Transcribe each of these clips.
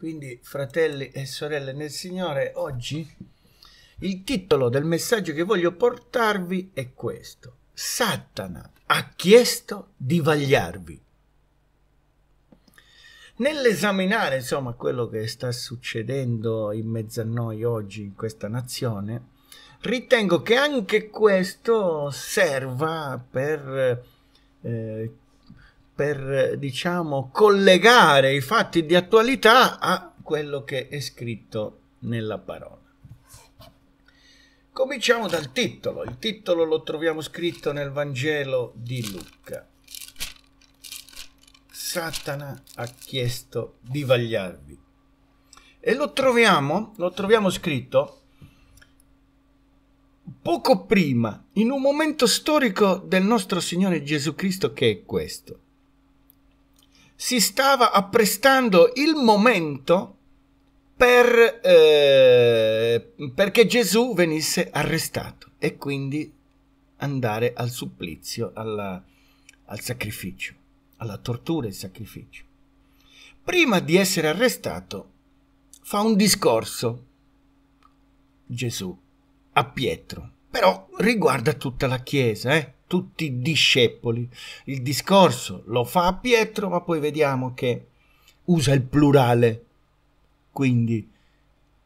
Quindi, fratelli e sorelle nel Signore, oggi il titolo del messaggio che voglio portarvi è questo. Satana ha chiesto di vagliarvi. Nell'esaminare, insomma, quello che sta succedendo in mezzo a noi oggi in questa nazione, ritengo che anche questo serva per eh, per diciamo collegare i fatti di attualità a quello che è scritto nella parola. Cominciamo dal titolo, il titolo lo troviamo scritto nel Vangelo di Luca. Satana ha chiesto di vagliarvi. E lo troviamo, lo troviamo scritto poco prima, in un momento storico del nostro Signore Gesù Cristo che è questo si stava apprestando il momento per, eh, perché Gesù venisse arrestato e quindi andare al supplizio, alla, al sacrificio, alla tortura e sacrificio. Prima di essere arrestato fa un discorso Gesù a Pietro, però riguarda tutta la Chiesa, eh? tutti discepoli. Il discorso lo fa a Pietro, ma poi vediamo che usa il plurale. Quindi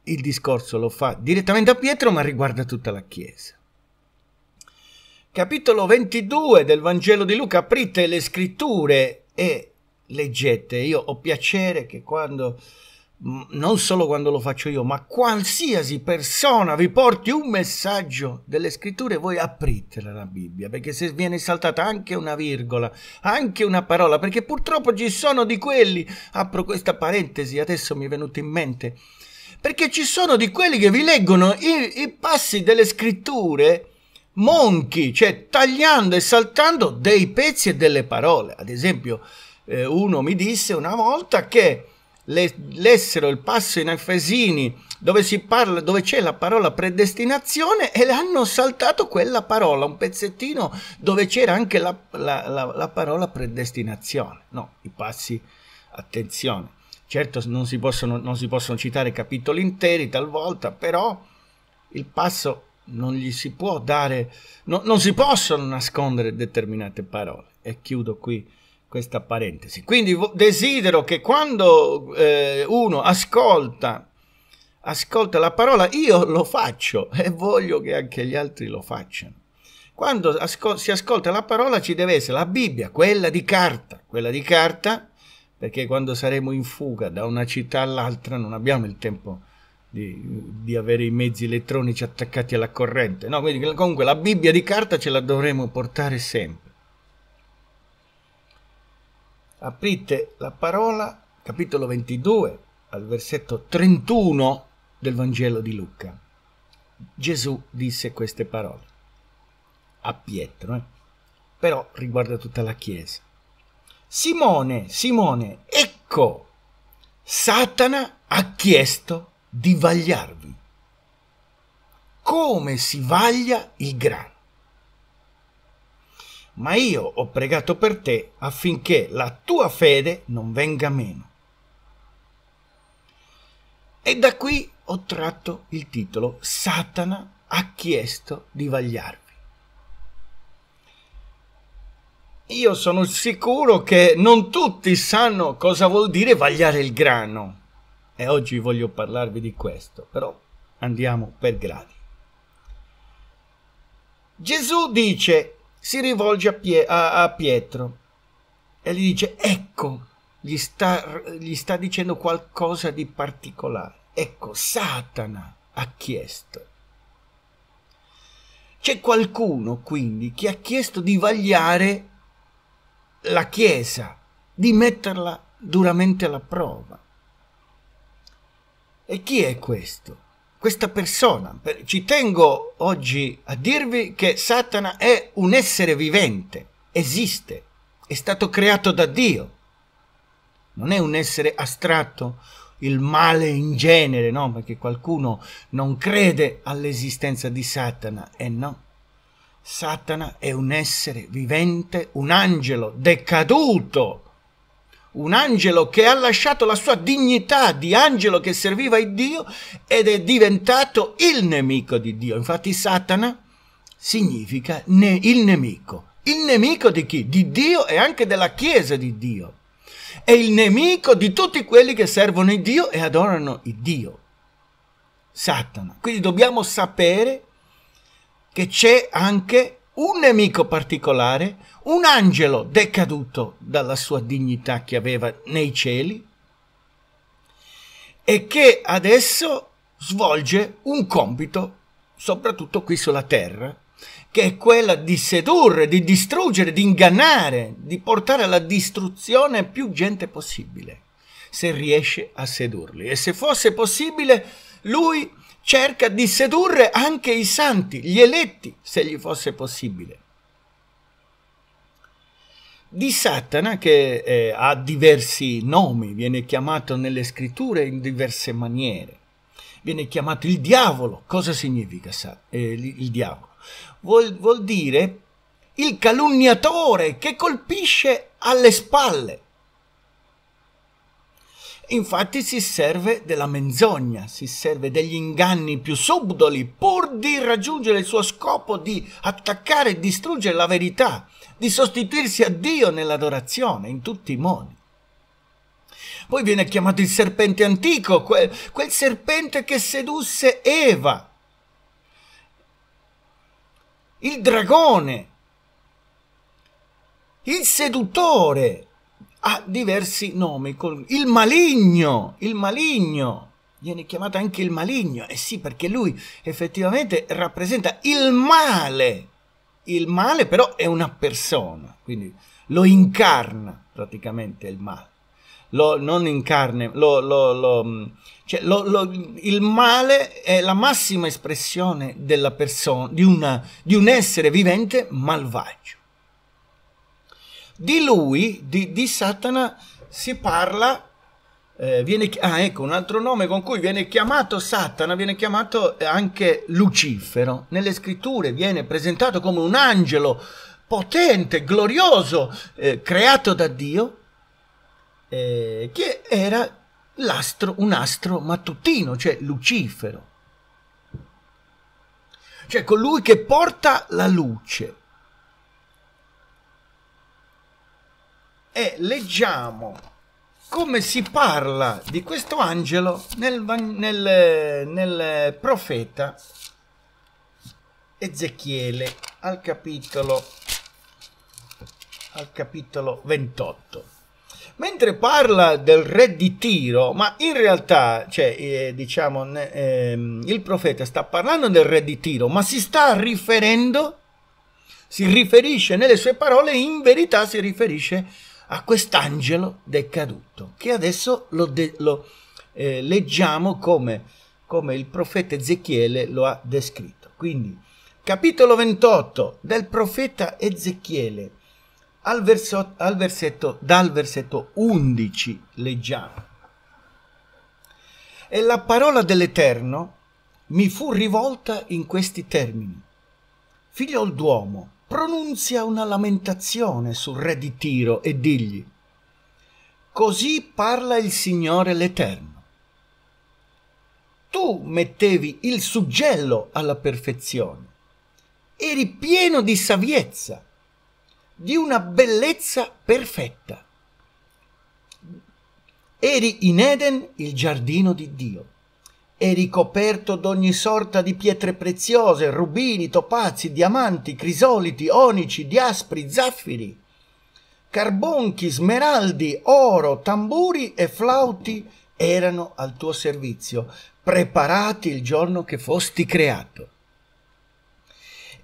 il discorso lo fa direttamente a Pietro, ma riguarda tutta la Chiesa. Capitolo 22 del Vangelo di Luca, aprite le scritture e leggete. Io ho piacere che quando non solo quando lo faccio io, ma qualsiasi persona vi porti un messaggio delle scritture, voi apritela la Bibbia, perché se viene saltata anche una virgola, anche una parola, perché purtroppo ci sono di quelli, apro questa parentesi, adesso mi è venuto in mente, perché ci sono di quelli che vi leggono i, i passi delle scritture monchi, cioè tagliando e saltando dei pezzi e delle parole. Ad esempio, eh, uno mi disse una volta che le, lessero il passo in Efesini dove, parla, dove c'è la parola predestinazione e hanno saltato quella parola, un pezzettino dove c'era anche la, la, la, la parola predestinazione. No, i passi, attenzione. Certo non si, possono, non si possono citare capitoli interi talvolta, però il passo non gli si può dare, no, non si possono nascondere determinate parole. E chiudo qui questa parentesi. Quindi desidero che quando eh, uno ascolta, ascolta la parola, io lo faccio e voglio che anche gli altri lo facciano. Quando ascol- si ascolta la parola ci deve essere la Bibbia, quella di carta, quella di carta, perché quando saremo in fuga da una città all'altra non abbiamo il tempo di, di avere i mezzi elettronici attaccati alla corrente, no? Quindi comunque la Bibbia di carta ce la dovremo portare sempre Aprite la parola, capitolo 22, al versetto 31 del Vangelo di Luca. Gesù disse queste parole a Pietro, eh? però riguarda tutta la Chiesa. Simone, Simone, ecco, Satana ha chiesto di vagliarvi. Come si vaglia il grano? ma io ho pregato per te affinché la tua fede non venga meno. E da qui ho tratto il titolo Satana ha chiesto di vagliarvi. Io sono sicuro che non tutti sanno cosa vuol dire vagliare il grano e oggi voglio parlarvi di questo, però andiamo per gradi. Gesù dice si rivolge a, Pie- a-, a Pietro e gli dice ecco, gli sta, gli sta dicendo qualcosa di particolare. Ecco, Satana ha chiesto. C'è qualcuno quindi che ha chiesto di vagliare la Chiesa, di metterla duramente alla prova. E chi è questo? questa persona. Ci tengo oggi a dirvi che Satana è un essere vivente, esiste, è stato creato da Dio. Non è un essere astratto, il male in genere, no? Perché qualcuno non crede all'esistenza di Satana. E eh no, Satana è un essere vivente, un angelo decaduto un angelo che ha lasciato la sua dignità di angelo che serviva a Dio ed è diventato il nemico di Dio. Infatti Satana significa ne il nemico. Il nemico di chi? Di Dio e anche della Chiesa di Dio. È il nemico di tutti quelli che servono il Dio e adorano il Dio. Satana. Quindi dobbiamo sapere che c'è anche un nemico particolare, un angelo decaduto dalla sua dignità che aveva nei cieli e che adesso svolge un compito, soprattutto qui sulla terra, che è quella di sedurre, di distruggere, di ingannare, di portare alla distruzione più gente possibile, se riesce a sedurli. E se fosse possibile, lui cerca di sedurre anche i santi, gli eletti, se gli fosse possibile. Di Satana, che eh, ha diversi nomi, viene chiamato nelle scritture in diverse maniere. Viene chiamato il diavolo. Cosa significa eh, il diavolo? Vuol, vuol dire il calunniatore che colpisce alle spalle. Infatti si serve della menzogna, si serve degli inganni più subdoli pur di raggiungere il suo scopo di attaccare e distruggere la verità, di sostituirsi a Dio nell'adorazione in tutti i modi. Poi viene chiamato il serpente antico, quel, quel serpente che sedusse Eva, il dragone, il seduttore, ha diversi nomi. Il maligno, il maligno, viene chiamato anche il maligno, eh sì, perché lui effettivamente rappresenta il male. Il male però è una persona, quindi lo incarna praticamente il male. Lo, non incarna, lo, lo, lo, cioè, lo, il male è la massima espressione della persona, di, una, di un essere vivente malvagio. Di lui, di, di Satana, si parla eh, viene, ah, ecco un altro nome con cui viene chiamato Satana, viene chiamato eh, anche Lucifero. Nelle scritture viene presentato come un angelo potente, glorioso, eh, creato da Dio, eh, che era l'astro, un astro mattutino, cioè Lucifero. Cioè colui che porta la luce, e leggiamo come si parla di questo angelo nel, nel, nel profeta Ezechiele al capitolo, al capitolo 28 mentre parla del re di Tiro, ma in realtà, cioè, eh, diciamo, eh, il profeta sta parlando del re di Tiro, ma si sta riferendo, si riferisce nelle sue parole, in verità si riferisce a a quest'angelo decaduto, che adesso lo, de- lo eh, leggiamo come, come il profeta Ezechiele lo ha descritto. Quindi, capitolo 28 del profeta Ezechiele, al verso, al versetto, dal versetto 11 leggiamo. E la parola dell'Eterno mi fu rivolta in questi termini. Figlio d'uomo, pronunzia una lamentazione sul re di Tiro e digli Così parla il Signore l'Eterno. Tu mettevi il suggello alla perfezione, eri pieno di saviezza, di una bellezza perfetta. Eri in Eden il giardino di Dio e ricoperto d'ogni sorta di pietre preziose, rubini, topazi, diamanti, crisoliti, onici, diaspri, zaffiri, carbonchi, smeraldi, oro, tamburi e flauti erano al tuo servizio, preparati il giorno che fosti creato.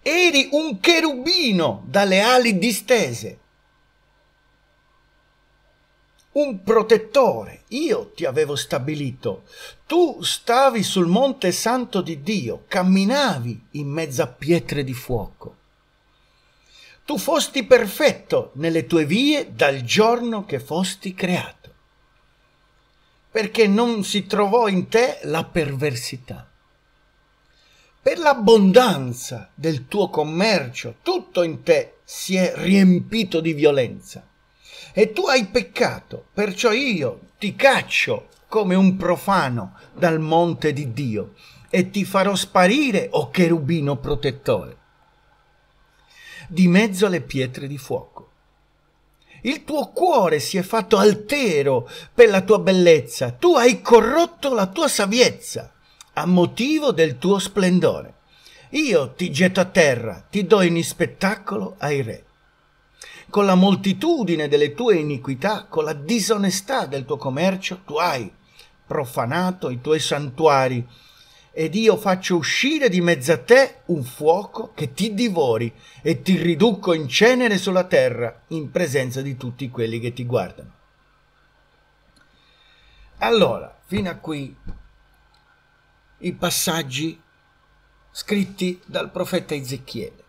Eri un cherubino dalle ali distese, un protettore, io ti avevo stabilito. Tu stavi sul monte santo di Dio, camminavi in mezzo a pietre di fuoco. Tu fosti perfetto nelle tue vie dal giorno che fosti creato, perché non si trovò in te la perversità. Per l'abbondanza del tuo commercio, tutto in te si è riempito di violenza e tu hai peccato, perciò io ti caccio come un profano dal monte di Dio e ti farò sparire, o oh cherubino protettore, di mezzo alle pietre di fuoco. Il tuo cuore si è fatto altero per la tua bellezza, tu hai corrotto la tua saviezza a motivo del tuo splendore. Io ti getto a terra, ti do in spettacolo ai re con la moltitudine delle tue iniquità, con la disonestà del tuo commercio, tu hai profanato i tuoi santuari, ed io faccio uscire di mezzo a te un fuoco che ti divori e ti riduco in cenere sulla terra in presenza di tutti quelli che ti guardano. Allora, fino a qui i passaggi scritti dal profeta Ezechiele.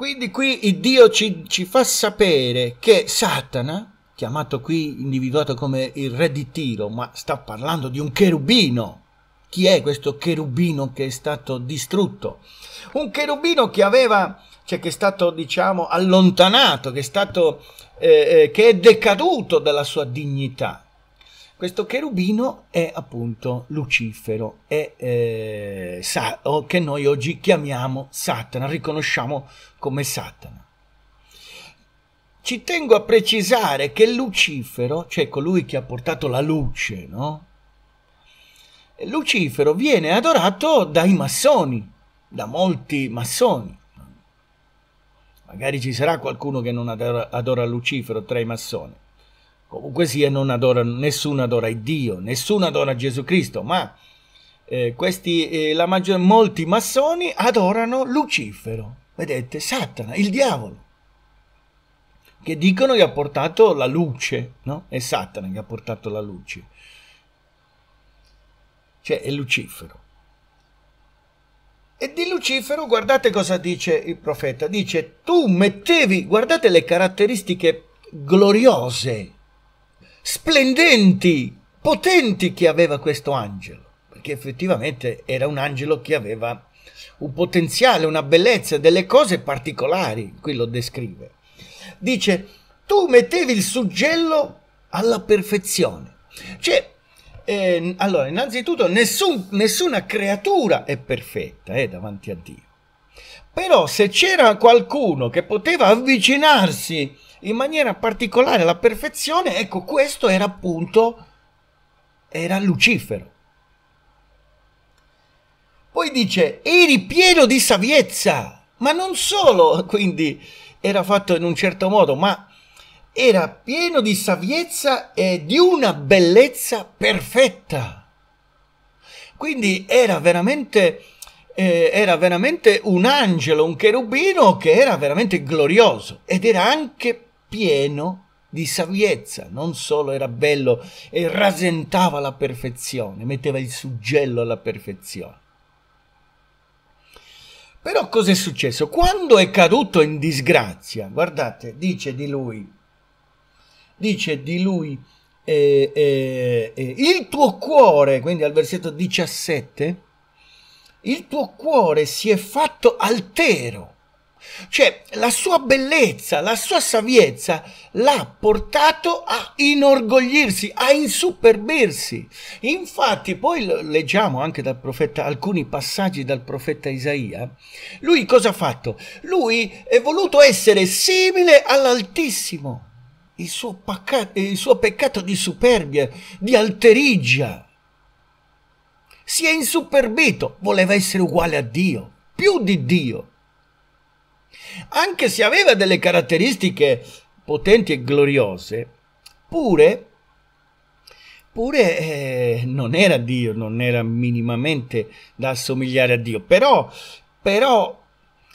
Quindi qui il Dio ci, ci fa sapere che Satana, chiamato qui, individuato come il re di Tiro, ma sta parlando di un cherubino, chi è questo cherubino che è stato distrutto. Un cherubino che aveva, cioè che è stato, diciamo, allontanato, che è stato, eh, eh che è decaduto dalla sua dignità. Questo cherubino è appunto Lucifero, è, eh, sa- che noi oggi chiamiamo Satana, riconosciamo come Satana. Ci tengo a precisare che Lucifero, cioè colui che ha portato la luce, no? Lucifero viene adorato dai massoni, da molti massoni. Magari ci sarà qualcuno che non adora, adora Lucifero tra i massoni. Comunque sia, non adorano, nessuno adora Dio, nessuno adora Gesù Cristo, ma eh, questi, eh, la maggior, molti massoni adorano Lucifero, vedete, Satana, il diavolo, che dicono che ha portato la luce, no? È Satana che ha portato la luce, cioè è Lucifero. E di Lucifero guardate cosa dice il profeta, dice tu mettevi, guardate le caratteristiche gloriose splendenti, potenti che aveva questo angelo, perché effettivamente era un angelo che aveva un potenziale, una bellezza, delle cose particolari, qui lo descrive. Dice, tu mettevi il suggello alla perfezione. Cioè, eh, allora, innanzitutto, nessun, nessuna creatura è perfetta eh, davanti a Dio. Però se c'era qualcuno che poteva avvicinarsi in maniera particolare la perfezione, ecco, questo era appunto, era Lucifero. Poi dice, eri pieno di saviezza, ma non solo, quindi era fatto in un certo modo, ma era pieno di saviezza e di una bellezza perfetta. Quindi era veramente, eh, era veramente un angelo, un cherubino che era veramente glorioso ed era anche perfetto pieno di saviezza, non solo era bello e rasentava la perfezione, metteva il suggello alla perfezione. Però cosa è successo? Quando è caduto in disgrazia, guardate, dice di lui, dice di lui eh, eh, eh, il tuo cuore, quindi al versetto 17, il tuo cuore si è fatto altero cioè, la sua bellezza, la sua saviezza l'ha portato a inorgoglirsi, a insuperbirsi. Infatti, poi leggiamo anche dal profeta alcuni passaggi dal profeta Isaia. Lui cosa ha fatto? Lui è voluto essere simile all'Altissimo. Il suo, pacca- il suo peccato di superbia, di alterigia. Si è insuperbito, voleva essere uguale a Dio, più di Dio anche se aveva delle caratteristiche potenti e gloriose, pure, pure eh, non era Dio, non era minimamente da assomigliare a Dio, però, però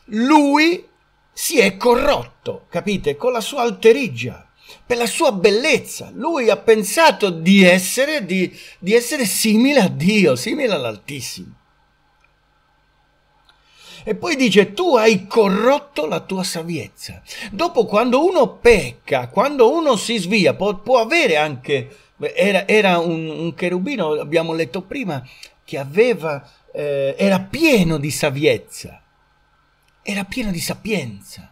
lui si è corrotto, capite, con la sua alterigia, per la sua bellezza. Lui ha pensato di essere, di, di essere simile a Dio, simile all'Altissimo. E poi dice, tu hai corrotto la tua saviezza. Dopo, quando uno pecca, quando uno si svia, può, può avere anche... Era, era un, un cherubino, abbiamo letto prima, che aveva, eh, era pieno di saviezza, era pieno di sapienza.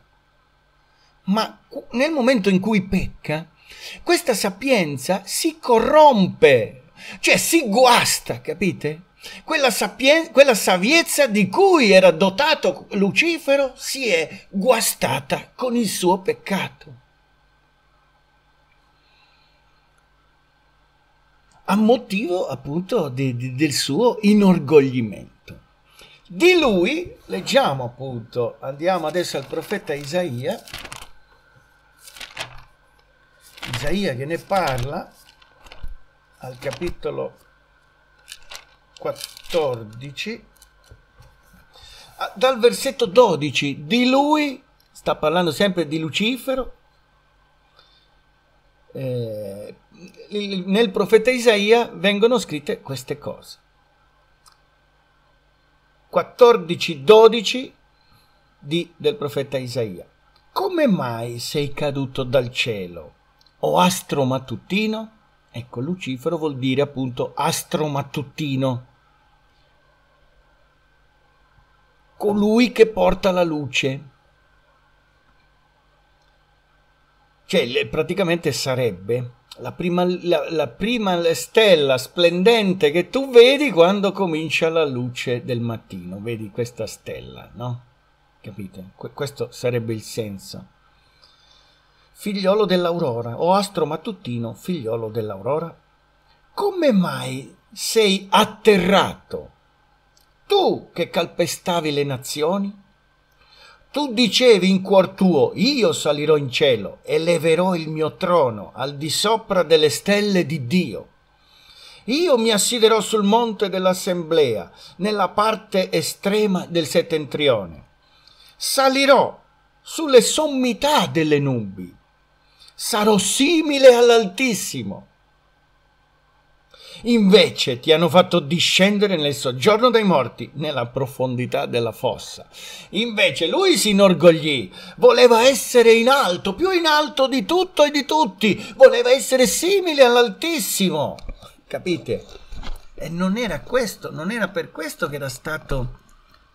Ma nel momento in cui pecca, questa sapienza si corrompe, cioè si guasta, capite? Quella, sapien- quella saviezza di cui era dotato Lucifero si è guastata con il suo peccato. a motivo appunto di, di, del suo inorgoglimento. Di lui leggiamo appunto, andiamo adesso al profeta Isaia, Isaia che ne parla al capitolo 14, ah, dal versetto 12, di lui, sta parlando sempre di Lucifero, eh, nel profeta Isaia vengono scritte queste cose. 14-12 del profeta Isaia. Come mai sei caduto dal cielo? O astro mattutino? Ecco, Lucifero vuol dire appunto astro mattutino. colui che porta la luce. Cioè, praticamente sarebbe la prima, la, la prima, stella splendente che tu vedi quando comincia la luce del mattino, vedi questa stella, no? Capite? Que questo sarebbe il senso. Figliolo dell'aurora, o astro mattutino, figliolo dell'aurora, come mai sei atterrato tu che calpestavi le nazioni? Tu dicevi in cuor tuo, io salirò in cielo e leverò il mio trono al di sopra delle stelle di Dio. Io mi assiderò sul monte dell'assemblea, nella parte estrema del settentrione. Salirò sulle sommità delle nubi. Sarò simile all'Altissimo Invece ti hanno fatto discendere nel soggiorno dei morti, nella profondità della fossa. Invece lui si inorgoglì, voleva essere in alto, più in alto di tutto e di tutti, voleva essere simile all'Altissimo. Capite? E non era questo, non era per questo che era stato,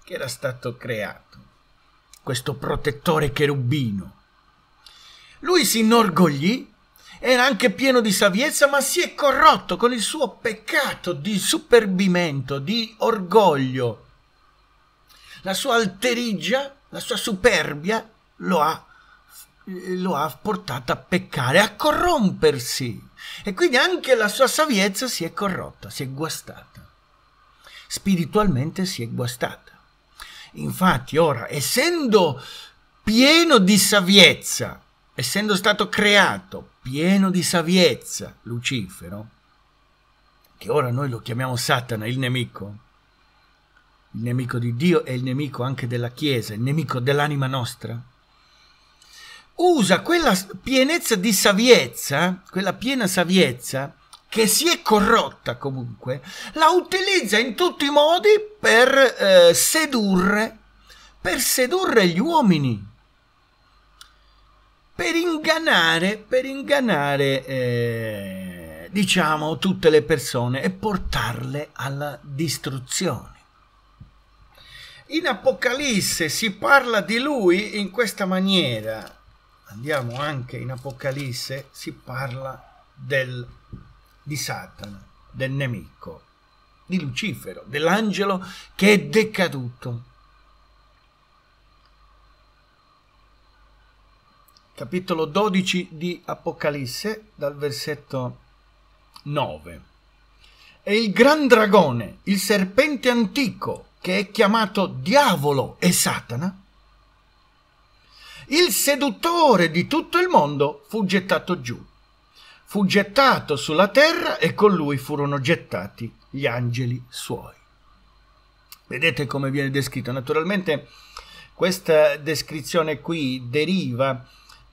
che era stato creato, questo protettore cherubino. Lui si inorgoglì era anche pieno di saviezza, ma si è corrotto con il suo peccato di superbimento, di orgoglio. La sua alterigia, la sua superbia lo ha, lo ha portato a peccare, a corrompersi. E quindi anche la sua saviezza si è corrotta, si è guastata. Spiritualmente si è guastata. Infatti ora, essendo pieno di saviezza, essendo stato creato pieno di saviezza, Lucifero, che ora noi lo chiamiamo Satana, il nemico, il nemico di Dio e il nemico anche della Chiesa, il nemico dell'anima nostra, usa quella pienezza di saviezza, quella piena saviezza, che si è corrotta comunque, la utilizza in tutti i modi per eh, sedurre, per sedurre gli uomini per ingannare, per ingannare eh, diciamo, tutte le persone e portarle alla distruzione. In Apocalisse si parla di lui in questa maniera. Andiamo anche in Apocalisse, si parla del, di Satana, del nemico, di Lucifero, dell'angelo che è decaduto. capitolo 12 di Apocalisse, dal versetto 9. E il gran dragone, il serpente antico, che è chiamato diavolo e Satana, il seduttore di tutto il mondo fu gettato giù. Fu gettato sulla terra e con lui furono gettati gli angeli suoi. Vedete come viene descritto? Naturalmente questa descrizione qui deriva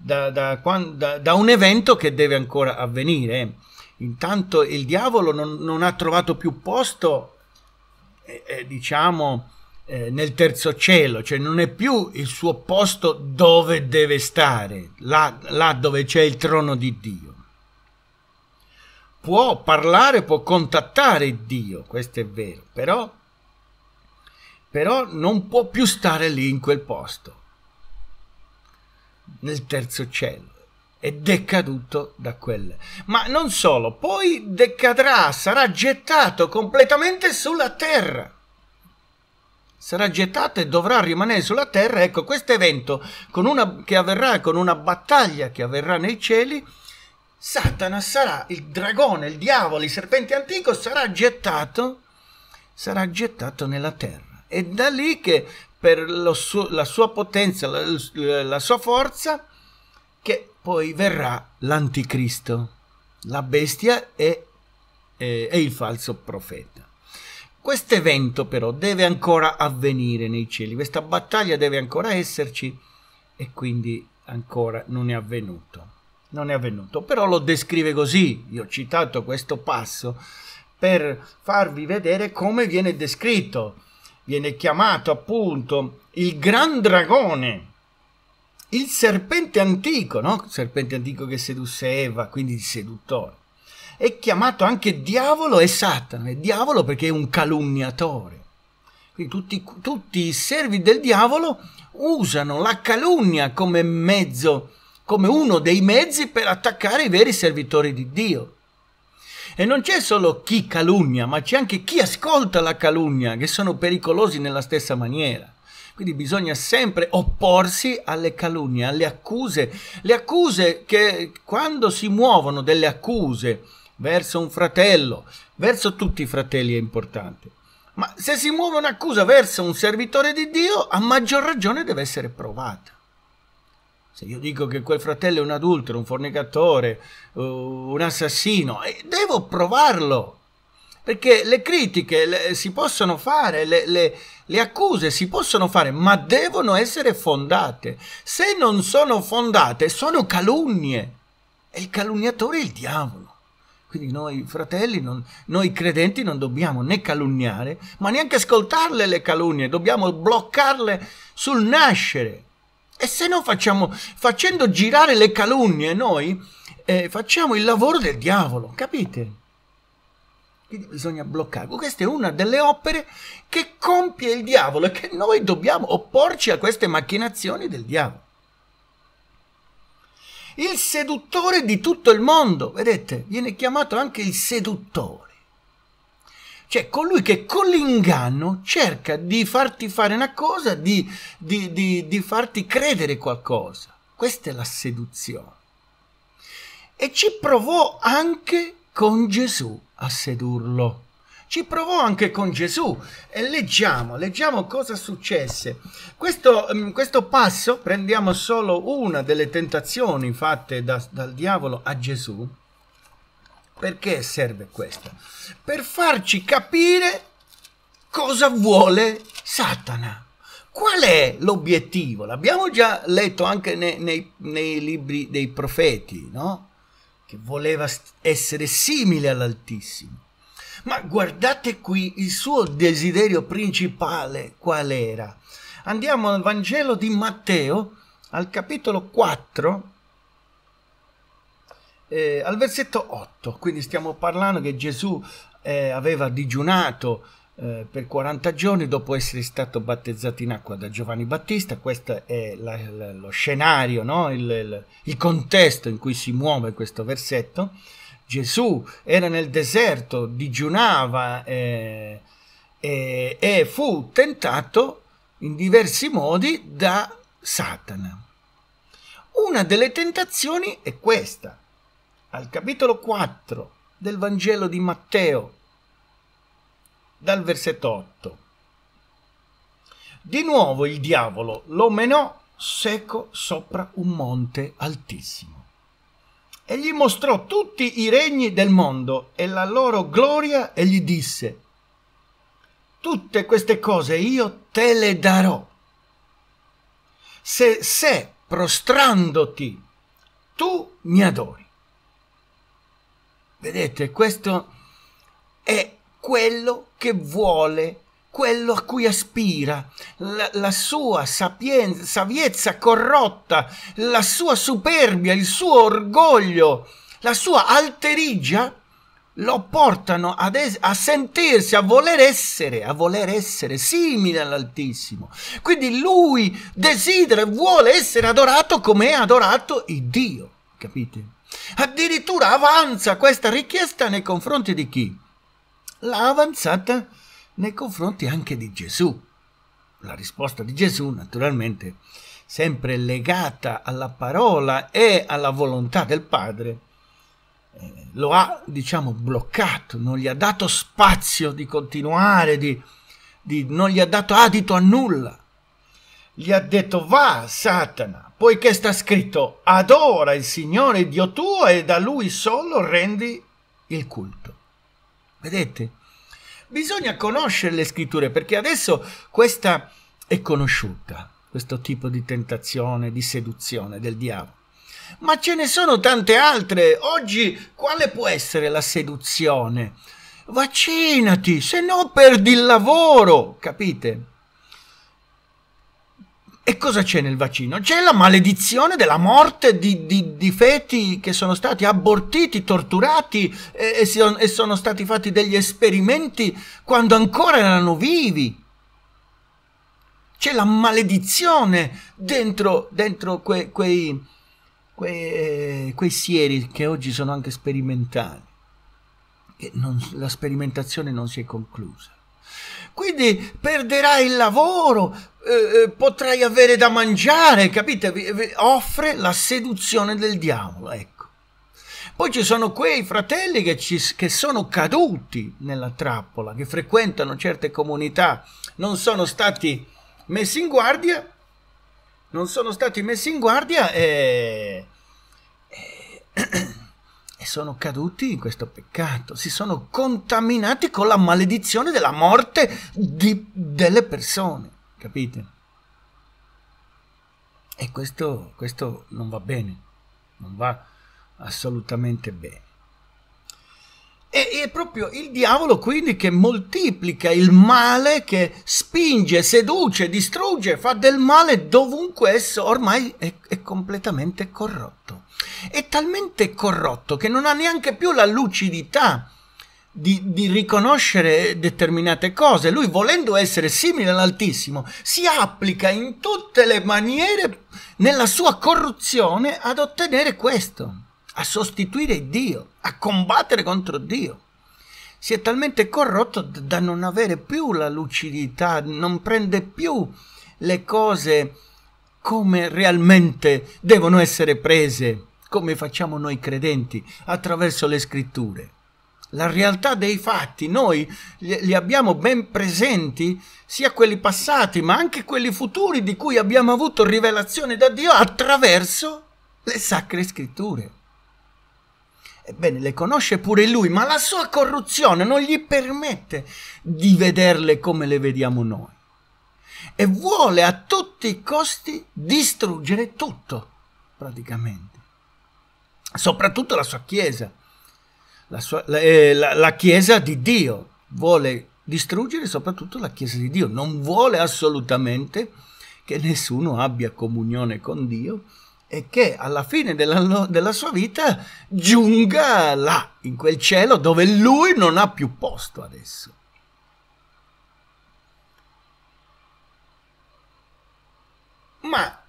da, da, da, da, un evento che deve ancora avvenire. Intanto il diavolo non, non ha trovato più posto, eh, eh, diciamo, eh, nel terzo cielo, cioè non è più il suo posto dove deve stare, là, là dove c'è il trono di Dio. Può parlare, può contattare Dio, questo è vero, però, però non può più stare lì in quel posto nel terzo cielo è decaduto da quella. Ma non solo, poi decadrà, sarà gettato completamente sulla terra. Sarà gettato e dovrà rimanere sulla terra. Ecco, questo evento che avverrà con una battaglia che avverrà nei cieli, Satana sarà, il dragone, il diavolo, il serpente antico sarà gettato, sarà gettato nella terra. È da lì che per suo, la sua potenza, la, la sua forza, che poi verrà l'anticristo, la bestia e, e, e il falso profeta. Questo evento però deve ancora avvenire nei cieli, questa battaglia deve ancora esserci e quindi ancora non è avvenuto. Non è avvenuto, però lo descrive così, io ho citato questo passo per farvi vedere come viene descritto viene chiamato appunto il Gran Dragone, il serpente antico, no? Il serpente antico che sedusse Eva, quindi il seduttore. È chiamato anche diavolo e Satana, è diavolo perché è un calunniatore. Quindi tutti, tutti i servi del diavolo usano la calunnia come mezzo, come uno dei mezzi per attaccare i veri servitori di Dio. E non c'è solo chi calunnia, ma c'è anche chi ascolta la calunnia, che sono pericolosi nella stessa maniera. Quindi bisogna sempre opporsi alle calunnie, alle accuse. Le accuse che quando si muovono delle accuse verso un fratello, verso tutti i fratelli è importante. Ma se si muove un'accusa verso un servitore di Dio, a maggior ragione deve essere provata. Se io dico che quel fratello è un adultero, un fornicatore, eh, un assassino, eh, devo provarlo. Perché le critiche le, si possono fare, le, le, le accuse si possono fare, ma devono essere fondate. Se non sono fondate, sono calunnie. E il calunniatore è il diavolo. Quindi noi fratelli, non, noi credenti non dobbiamo né calunniare, ma neanche ascoltarle le calunnie, dobbiamo bloccarle sul nascere. E se no facciamo, facendo girare le calunnie noi, eh, facciamo il lavoro del diavolo, capite? Quindi bisogna bloccarlo. Questa è una delle opere che compie il diavolo e che noi dobbiamo opporci a queste macchinazioni del diavolo. Il seduttore di tutto il mondo, vedete, viene chiamato anche il seduttore. Cioè, colui che con l'inganno cerca di farti fare una cosa, di, di, di, di farti credere qualcosa. Questa è la seduzione. E ci provò anche con Gesù a sedurlo. Ci provò anche con Gesù. E leggiamo, leggiamo cosa successe. Questo, mm, questo passo, prendiamo solo una delle tentazioni fatte da, dal diavolo a Gesù, perché serve questo? Per farci capire cosa vuole Satana. Qual è l'obiettivo? L'abbiamo già letto anche nei, nei, nei libri dei profeti, no? Che voleva essere simile all'Altissimo. Ma guardate qui il suo desiderio principale qual era. Andiamo al Vangelo di Matteo, al capitolo 4, eh, al versetto 8, quindi stiamo parlando che Gesù eh, aveva digiunato eh, per 40 giorni dopo essere stato battezzato in acqua da Giovanni Battista, questo è la, la, lo scenario, no? il, il, il contesto in cui si muove questo versetto. Gesù era nel deserto, digiunava eh, eh, e fu tentato in diversi modi da Satana. Una delle tentazioni è questa, al capitolo 4 del Vangelo di Matteo, dal versetto 8. Di nuovo il diavolo lo menò seco sopra un monte altissimo e gli mostrò tutti i regni del mondo e la loro gloria e gli disse, tutte queste cose io te le darò. Se, se prostrandoti, tu mi adori. Vedete, questo è quello che vuole, quello a cui aspira, la, la sua sapienza, saviezza corrotta, la sua superbia, il suo orgoglio, la sua alterigia lo portano ad es- a sentirsi, a voler essere, a voler essere simile all'Altissimo. Quindi lui desidera, vuole essere adorato come è adorato il Dio capite? Addirittura avanza questa richiesta nei confronti di chi? L'ha avanzata nei confronti anche di Gesù. La risposta di Gesù, naturalmente, sempre legata alla parola e alla volontà del Padre, eh, lo ha, diciamo, bloccato, non gli ha dato spazio di continuare, di, di, non gli ha dato adito a nulla. Gli ha detto, va, Satana, poiché sta scritto adora il Signore Dio tuo e da Lui solo rendi il culto. Vedete? Bisogna conoscere le scritture perché adesso questa è conosciuta, questo tipo di tentazione, di seduzione del diavolo. Ma ce ne sono tante altre. Oggi quale può essere la seduzione? Vaccinati, se no perdi il lavoro, capite? E cosa c'è nel vaccino? C'è la maledizione della morte di, di, di, feti che sono stati abortiti, torturati e, e, si, e sono stati fatti degli esperimenti quando ancora erano vivi. C'è la maledizione dentro, dentro que, quei, quei, eh, quei sieri che oggi sono anche sperimentali. E non, la sperimentazione non si è conclusa quindi perderai il lavoro, eh, eh, potrai avere da mangiare, capite? Offre la seduzione del diavolo, ecco. Poi ci sono quei fratelli che, ci, che, sono caduti nella trappola, che frequentano certe comunità, non sono stati messi in guardia, non sono stati messi in guardia e... e sono caduti in questo peccato, si sono contaminati con la maledizione della morte di, delle persone, capite? E questo, questo non va bene, non va assolutamente bene. E è proprio il diavolo quindi che moltiplica il male, che spinge, seduce, distrugge, fa del male dovunque esso ormai è, è completamente corrotto. È talmente corrotto che non ha neanche più la lucidità di, di, riconoscere determinate cose. Lui, volendo essere simile all'Altissimo, si applica in tutte le maniere nella sua corruzione ad ottenere questo a sostituire Dio, a combattere contro Dio. Si è talmente corrotto da non avere più la lucidità, non prende più le cose come realmente devono essere prese, come facciamo noi credenti, attraverso le scritture. La realtà dei fatti noi li abbiamo ben presenti, sia quelli passati ma anche quelli futuri di cui abbiamo avuto rivelazione da Dio attraverso le sacre scritture. Ebbene, le conosce pure lui, ma la sua corruzione non gli permette di vederle come le vediamo noi. E vuole a tutti i costi distruggere tutto, praticamente. Soprattutto la sua Chiesa, la, sua, la, eh, la, la Chiesa di Dio. Vuole distruggere soprattutto la Chiesa di Dio. Non vuole assolutamente che nessuno abbia comunione con Dio e che alla fine della, della sua vita giunga là, in quel cielo dove lui non ha più posto adesso. Ma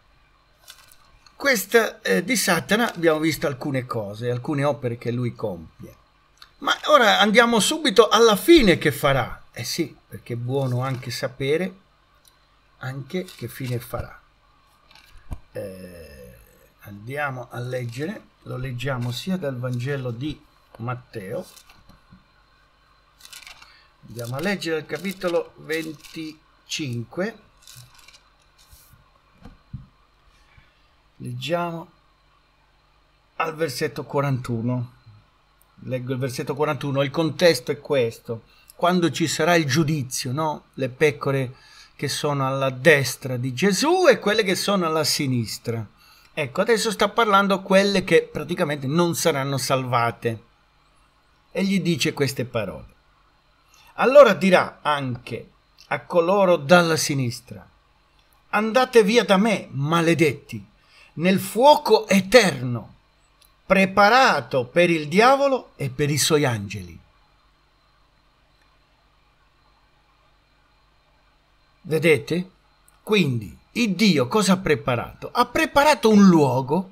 questa, eh, di Satana abbiamo visto alcune cose, alcune opere che lui compie. Ma ora andiamo subito alla fine che farà. Eh sì, perché è buono anche sapere anche che fine farà. Eh, andiamo a leggere, lo leggiamo sia dal Vangelo di Matteo, andiamo a leggere il capitolo 25, leggiamo al versetto 41, leggo il versetto 41, il contesto è questo, quando ci sarà il giudizio, no? Le pecore che sono alla destra di Gesù e quelle che sono alla sinistra. Ecco, adesso sta parlando quelle che praticamente non saranno salvate. E gli dice queste parole. Allora dirà anche a coloro dalla sinistra, andate via da me, maledetti, nel fuoco eterno, preparato per il diavolo e per i suoi angeli. Vedete? Quindi, il Dio cosa ha preparato? Ha preparato un luogo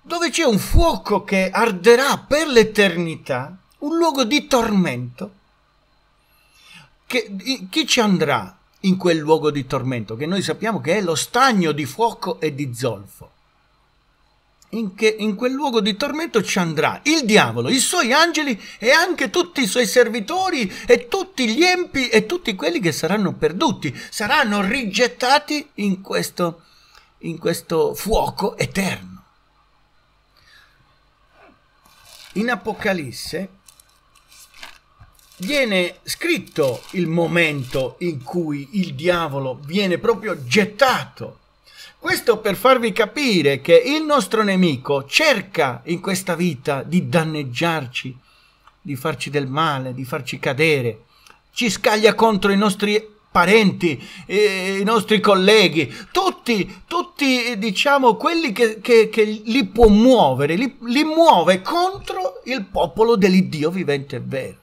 dove c'è un fuoco che arderà per l'eternità, un luogo di tormento. Che, chi ci andrà in quel luogo di tormento? Che noi sappiamo che è lo stagno di fuoco e di zolfo in, che, in quel luogo di tormento ci andrà il diavolo, i suoi angeli e anche tutti i suoi servitori e tutti gli empi e tutti quelli che saranno perduti, saranno rigettati in questo, in questo fuoco eterno. In Apocalisse viene scritto il momento in cui il diavolo viene proprio gettato questo per farvi capire che il nostro nemico cerca in questa vita di danneggiarci, di farci del male, di farci cadere. Ci scaglia contro i nostri parenti, eh, i nostri colleghi, tutti, tutti eh, diciamo quelli che, che, che li può muovere, li, li muove contro il popolo dell'Iddio vivente e vero.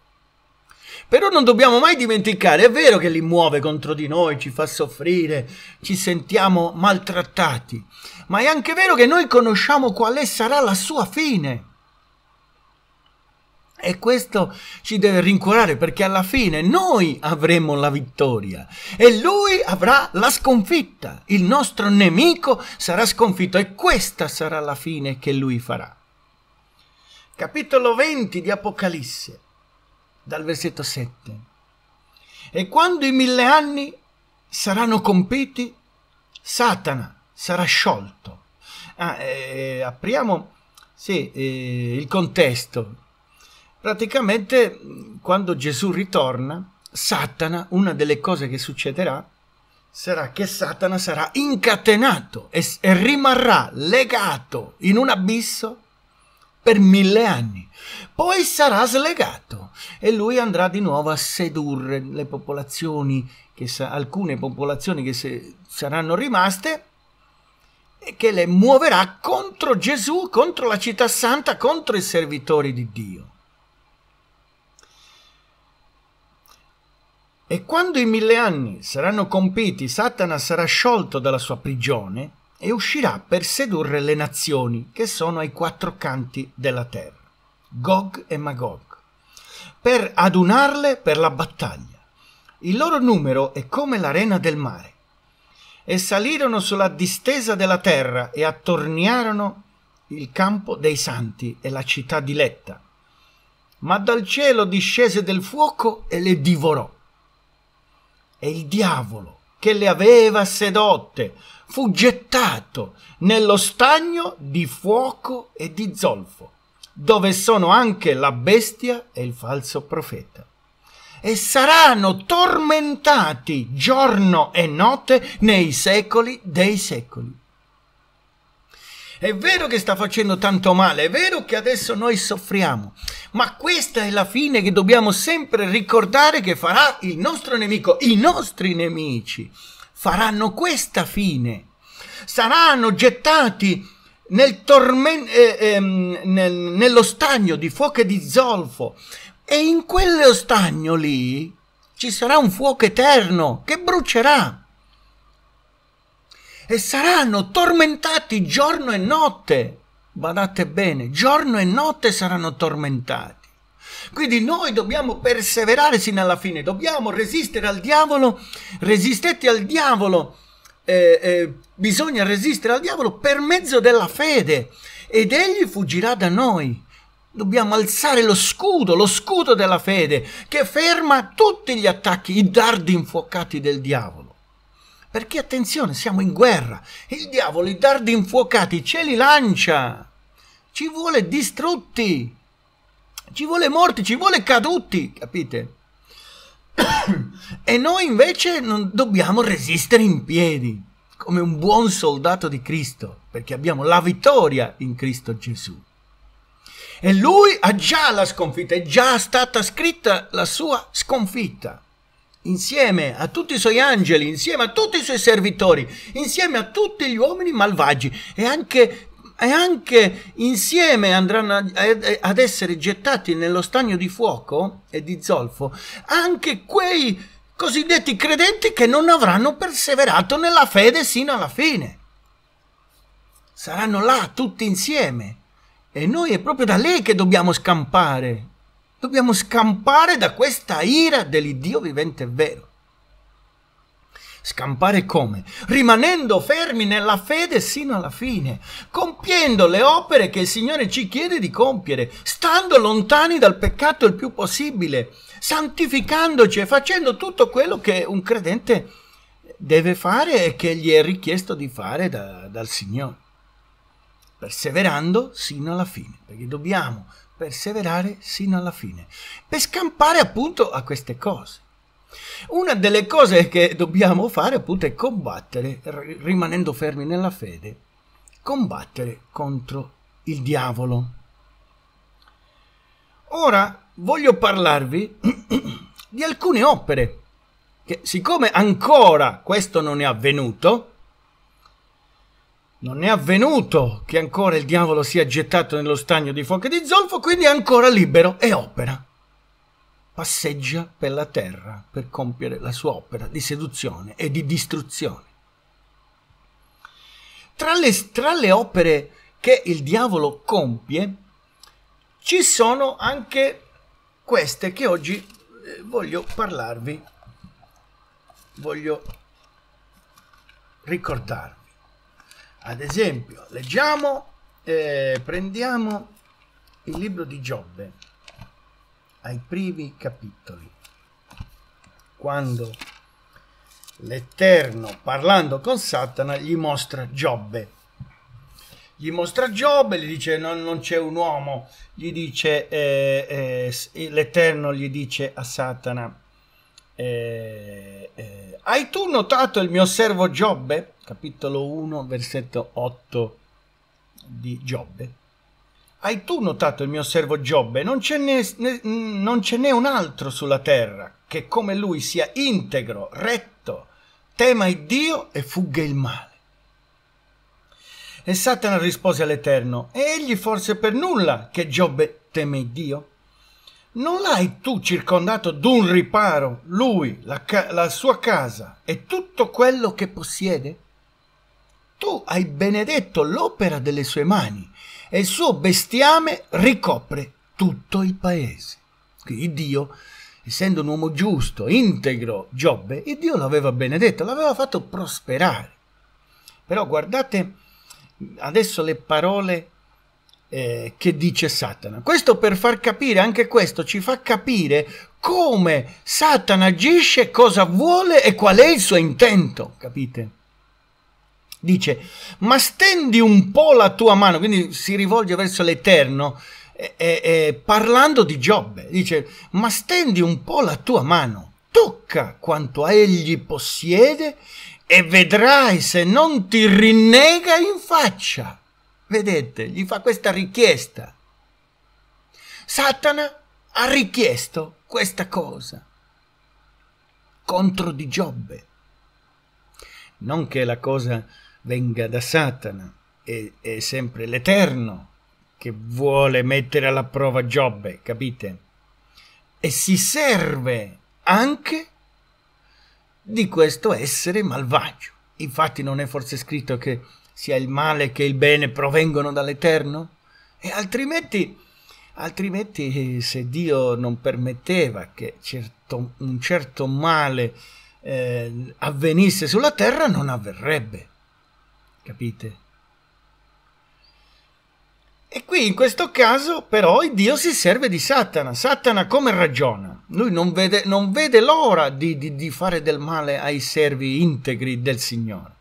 Però non dobbiamo mai dimenticare, è vero che li muove contro di noi, ci fa soffrire, ci sentiamo maltrattati, ma è anche vero che noi conosciamo quale sarà la sua fine. E questo ci deve rincuorare perché alla fine noi avremo la vittoria e lui avrà la sconfitta. Il nostro nemico sarà sconfitto e questa sarà la fine che lui farà. Capitolo 20 di Apocalisse dal versetto 7. E quando i mille anni saranno compiti, Satana sarà sciolto. Ah, eh, apriamo sì, eh, il contesto. Praticamente quando Gesù ritorna, Satana, una delle cose che succederà, sarà che Satana sarà incatenato e, e rimarrà legato in un abisso per mille anni. Poi sarà slegato e lui andrà di nuovo a sedurre le popolazioni, sa, alcune popolazioni che se, saranno rimaste, e che le muoverà contro Gesù, contro la città santa, contro i servitori di Dio. E quando i mille anni saranno compiti, Satana sarà sciolto dalla sua prigione, e uscirà per sedurre le nazioni che sono ai quattro canti della terra, Gog e Magog, per adunarle per la battaglia. Il loro numero è come l'arena del mare. E salirono sulla distesa della terra e attorniarono il campo dei santi e la città diletta. Ma dal cielo discese del fuoco e le divorò. E il diavolo che le aveva sedotte, fu gettato nello stagno di fuoco e di zolfo, dove sono anche la bestia e il falso profeta. E saranno tormentati giorno e notte nei secoli dei secoli. È vero che sta facendo tanto male, è vero che adesso noi soffriamo, ma questa è la fine che dobbiamo sempre ricordare che farà il nostro nemico, i nostri nemici faranno questa fine. Saranno gettati nel tormen- eh, ehm, nel, nello stagno di fuoco e di zolfo. E in quello stagno lì ci sarà un fuoco eterno che brucerà e saranno tormentati giorno e notte. Badate bene, giorno e notte saranno tormentati. Quindi noi dobbiamo perseverare sino alla fine, dobbiamo resistere al diavolo, resistete al diavolo, eh, eh, bisogna resistere al diavolo per mezzo della fede ed egli fuggirà da noi. Dobbiamo alzare lo scudo, lo scudo della fede che ferma tutti gli attacchi, i dardi infuocati del diavolo perché attenzione, siamo in guerra. Il diavolo i dardi infuocati ce li lancia. Ci vuole distrutti. Ci vuole morti, ci vuole caduti, capite? e noi invece non dobbiamo resistere in piedi, come un buon soldato di Cristo, perché abbiamo la vittoria in Cristo Gesù. E lui ha già la sconfitta, è già stata scritta la sua sconfitta insieme a tutti i suoi angeli, insieme a tutti i suoi servitori, insieme a tutti gli uomini malvagi e anche, e anche insieme andranno a, a, ad essere gettati nello stagno di fuoco e di zolfo anche quei cosiddetti credenti che non avranno perseverato nella fede sino alla fine. Saranno là tutti insieme e noi è proprio da lei che dobbiamo scampare Dobbiamo scampare da questa ira dell'Iddio vivente vero. Scampare come? Rimanendo fermi nella fede sino alla fine, compiendo le opere che il Signore ci chiede di compiere, stando lontani dal peccato il più possibile, santificandoci e facendo tutto quello che un credente deve fare e che gli è richiesto di fare da, dal Signore, perseverando sino alla fine, perché dobbiamo perseverare sino alla fine, per scampare appunto a queste cose. Una delle cose che dobbiamo fare appunto è combattere, rimanendo fermi nella fede, combattere contro il diavolo. Ora voglio parlarvi di alcune opere che siccome ancora questo non è avvenuto, non è avvenuto che ancora il diavolo sia gettato nello stagno di fuoco di zolfo, quindi è ancora libero e opera. Passeggia per la terra per compiere la sua opera di seduzione e di distruzione. Tra le, tra le opere che il diavolo compie ci sono anche queste che oggi eh, voglio parlarvi, voglio ricordarvi. Ad esempio, leggiamo, eh, prendiamo il libro di Giobbe ai primi capitoli, quando l'Eterno, parlando con Satana, gli mostra Giobbe. Gli mostra Giobbe, gli dice no, non c'è un uomo, gli dice, eh, eh, l'Eterno gli dice a Satana, eh, eh, hai tu notato il mio servo Giobbe? Capitolo 1, versetto 8 di Giobbe. Hai tu notato il mio servo Giobbe? Non ce, n'è, ne, non ce n'è un altro sulla terra che come lui sia integro, retto, tema il Dio e fugga il male. E Satana rispose all'Eterno, e egli forse per nulla che Giobbe teme Dio? non l'hai tu circondato d'un riparo, lui, la, ca- la sua casa e tutto quello che possiede? Tu hai benedetto l'opera delle sue mani e il suo bestiame ricopre tutto il paese. Quindi Dio, essendo un uomo giusto, integro, Giobbe, il Dio l'aveva benedetto, l'aveva fatto prosperare. Però guardate adesso le parole eh, che dice Satana. Questo per far capire, anche questo ci fa capire come Satana agisce, cosa vuole e qual è il suo intento, capite? Dice, ma stendi un po' la tua mano, quindi si rivolge verso l'Eterno, eh, eh, eh parlando di Giobbe, dice, ma stendi un po' la tua mano, tocca quanto a egli possiede e vedrai se non ti rinnega in faccia vedete, gli fa questa richiesta. Satana ha richiesto questa cosa contro di Giobbe. Non che la cosa venga da Satana, è, è sempre l'Eterno che vuole mettere alla prova Giobbe, capite? E si serve anche di questo essere malvagio. Infatti non è forse scritto che sia il male che il bene provengono dall'Eterno? E altrimenti, altrimenti se Dio non permetteva che certo, un certo male eh, avvenisse sulla terra, non avverrebbe. Capite? E qui in questo caso però il Dio si serve di Satana. Satana come ragiona? Lui non vede, non vede l'ora di, di, di fare del male ai servi integri del Signore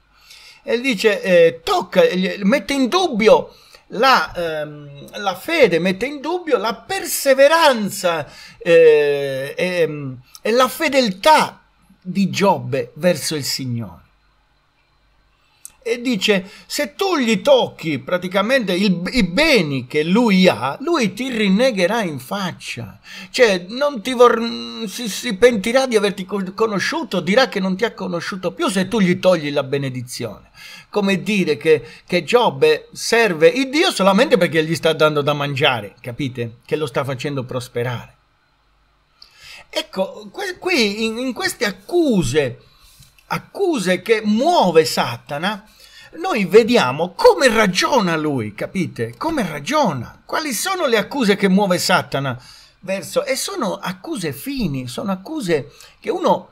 e dice eh, tocca, mette in dubbio la, ehm, la, fede, mette in dubbio la perseveranza eh, ehm, e la fedeltà di Giobbe verso il Signore e dice se tu gli tocchi praticamente il, i beni che lui ha, lui ti rinnegherà in faccia, cioè non ti vor, si, si pentirà di averti conosciuto, dirà che non ti ha conosciuto più se tu gli togli la benedizione. Come dire che, che Giobbe serve il Dio solamente perché gli sta dando da mangiare, capite? Che lo sta facendo prosperare. Ecco, qui in, in queste accuse accuse che muove Satana noi vediamo come ragiona lui, capite? Come ragiona? Quali sono le accuse che muove Satana verso... E sono accuse fini, sono accuse che uno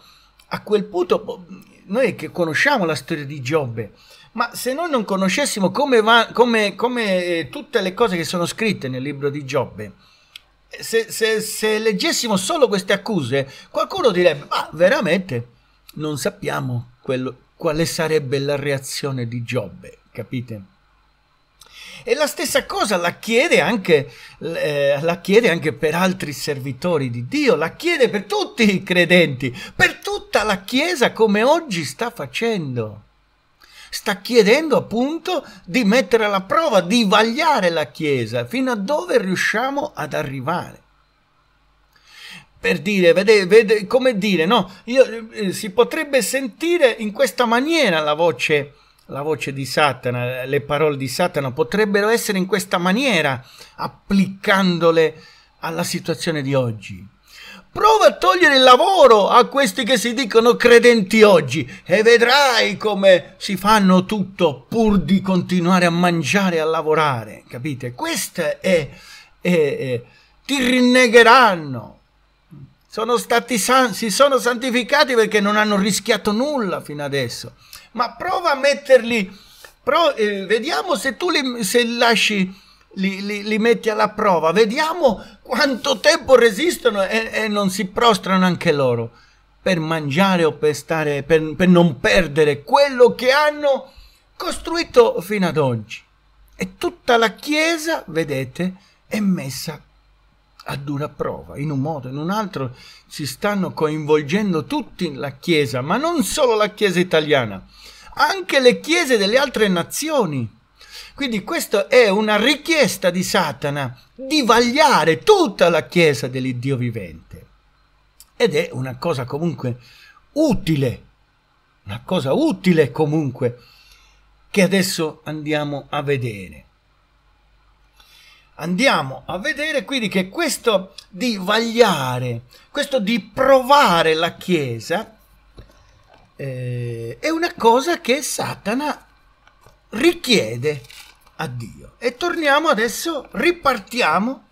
a quel punto... Boh, noi che conosciamo la storia di Giobbe, ma se noi non conoscessimo come, va, come, come eh, tutte le cose che sono scritte nel libro di Giobbe, se, se, se, leggessimo solo queste accuse, qualcuno direbbe: Ma veramente non sappiamo quello, quale sarebbe la reazione di Giobbe, capite? E la stessa cosa la chiede, anche, eh, la chiede anche per altri servitori di Dio, la chiede per tutti i credenti, per tutta la Chiesa come oggi sta facendo. Sta chiedendo appunto di mettere alla prova, di vagliare la Chiesa fino a dove riusciamo ad arrivare per dire, vede, vede, come dire, no? Io, eh, si potrebbe sentire in questa maniera la voce, la voce di Satana, le parole di Satana potrebbero essere in questa maniera, applicandole alla situazione di oggi. Prova a togliere il lavoro a questi che si dicono credenti oggi e vedrai come si fanno tutto pur di continuare a mangiare e a lavorare, capite? Questa è... è, è ti rinnegheranno, sono stati san- si sono santificati perché non hanno rischiato nulla fino adesso. Ma prova a metterli, pro- eh, vediamo se tu li se lasci, li, li, li, metti alla prova, vediamo quanto tempo resistono e, e, non si prostrano anche loro per mangiare o per, stare, per, per non perdere quello che hanno costruito fino ad oggi. E tutta la Chiesa, vedete, è messa a dura prova, in un modo, o in un altro, si stanno coinvolgendo tutti la Chiesa, ma non solo la Chiesa italiana, anche le Chiese delle altre nazioni. Quindi questa è una richiesta di Satana di vagliare tutta la Chiesa dell'Iddio vivente. Ed è una cosa comunque utile, una cosa utile comunque, che adesso andiamo a vedere andiamo a vedere quindi che questo di vagliare, questo di provare la Chiesa eh, è una cosa che Satana richiede a Dio. E torniamo adesso, ripartiamo